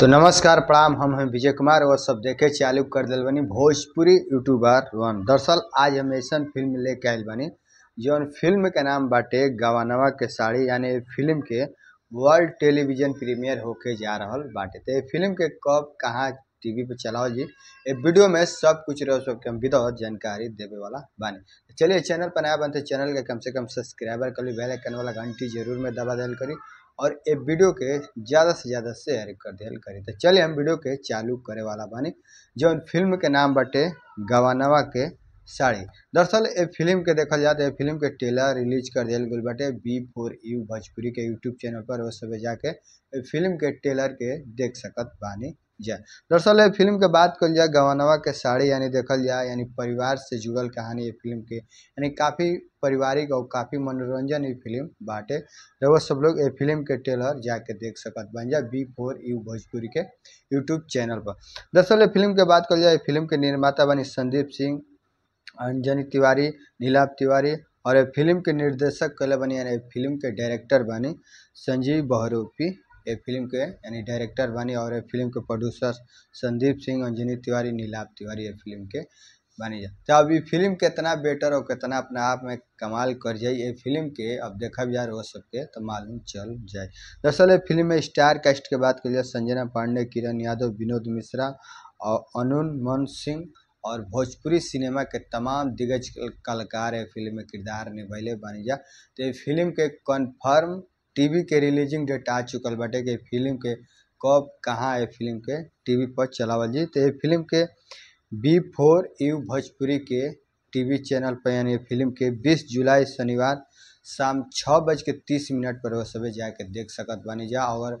तो नमस्कार प्रणाम हम हैं विजय कुमार और सब देखे चालू कर दिल बनी भोजपुरी यूट्यूबर वन दरअसल आज हम ऐसा फिल्म लेके आए बनी जौन फिल्म के नाम बाटे गवानवा के साड़ी यानी फिल्म के वर्ल्ड टेलीविजन प्रीमियर होके जा रहा बाटे तो फिल्म के कब कहाँ टीवी पे चलाओ जी ये वीडियो में सब कुछ रहो सब हम विदौत जानकारी देवे वाला बानी तो चलिए चैनल पर नया बनते तो चैनल के कम से कम सब्सक्राइबर कर ली बेलाइकन वाला घंटी जरूर में दबा दल करी और ये वीडियो के ज़्यादा से ज़्यादा शेयर कर दिहल करी तो चलिए हम वीडियो के चालू करे वाला बानी जो फिल्म के नाम बटे गवानवा के साड़ी दरअसल ये फिल्म के देखा जाए तो फिल्म के ट्रेलर रिलीज कर दिया गल बटे बी फोर यू भोजपुरी के यूट्यूब चैनल पर वो सब जाके फिल्म के ट्रेलर के देख सकत बानी जाए दरअसल ये फिल्म के बात कल जाए गवानवा के साड़ी यानी देखल जाए यानी परिवार से जुड़ल कहानी ये फिल्म के यानी काफ़ी पारिवारिक और काफ़ी मनोरंजन ये फिल्म बाटे रहो सब लोग ये फिल्म के ट्रेलर जाके देख सकत बन जाए बी फोर यू भोजपुरी के यूट्यूब चैनल पर दरअसल ये फिल्म के बात कल जाए फिल्म के निर्माता बनी संदीप सिंह अंजनी तिवारी नीलाभ तिवारी और फिल्म के निर्देशक कल बनी यानी फिल्म के डायरेक्टर बनी संजीव बहरूपी ये फिल्म के यानी डायरेक्टर बनी और ये फिल्म के प्रोड्यूसर संदीप सिंह अंजनी तिवारी नीलाभ तिवारी ये फिल्म के बनी जा तो फिल्म कितना बेटर और कितना अपने आप में कमाल कर जाए ये फिल्म के अब देखा जा रहा हो सबके तो मालूम चल जाए दरअसल ये फिल्म में स्टार कास्ट के बात करिए संजना पांडे किरण यादव विनोद मिश्रा और अनुन मोहन सिंह और भोजपुरी सिनेमा के तमाम दिग्गज कलाकार है फिल्म में किरदार निभैले बनी जा तो ये फिल्म के कन्फर्म टीवी के रिलीजिंग डेट आ चुकल बटे कि फिल्म के कब कहाँ ये फिल्म के टीवी पर चलावल जी तो ये फिल्म के बी फोर यू भोजपुरी के टीवी चैनल पर यानी फिल्म के 20 जुलाई शनिवार शाम छः बज के तीस मिनट पर रउआ सभी जाके देख सकत बानी जा और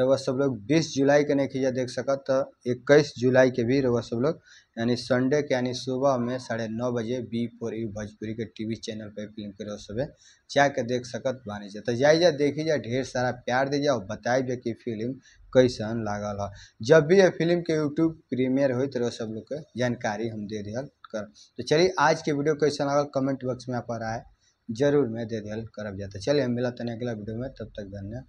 रउआ सब लोग बीस जुलाई के नहीं खींचा देख सकत तो इक्कीस जुलाई के भी रउआ सब लोग यानी संडे के यानी सुबह में साढ़े नौ बजे बी फोर यू भोजपुरी के टीवी चैनल पर फिल्म के सब जा जाके देख सकत बानी जा तो जाइए जा जा ढेर सारा प्यार जा और बताइए कि फिल्म कैसन लागल है जब भी ये फिल्म के यूट्यूब प्रीमियर हो तो सब लोग के जानकारी हम दे दिया कर तो चलिए आज के वीडियो कैसा लागल कमेंट बॉक्स में आप आ जरूर मैं दे हेल्प करब जाता चलिए हम मिला तने अगला वीडियो में तब तक धन्यवाद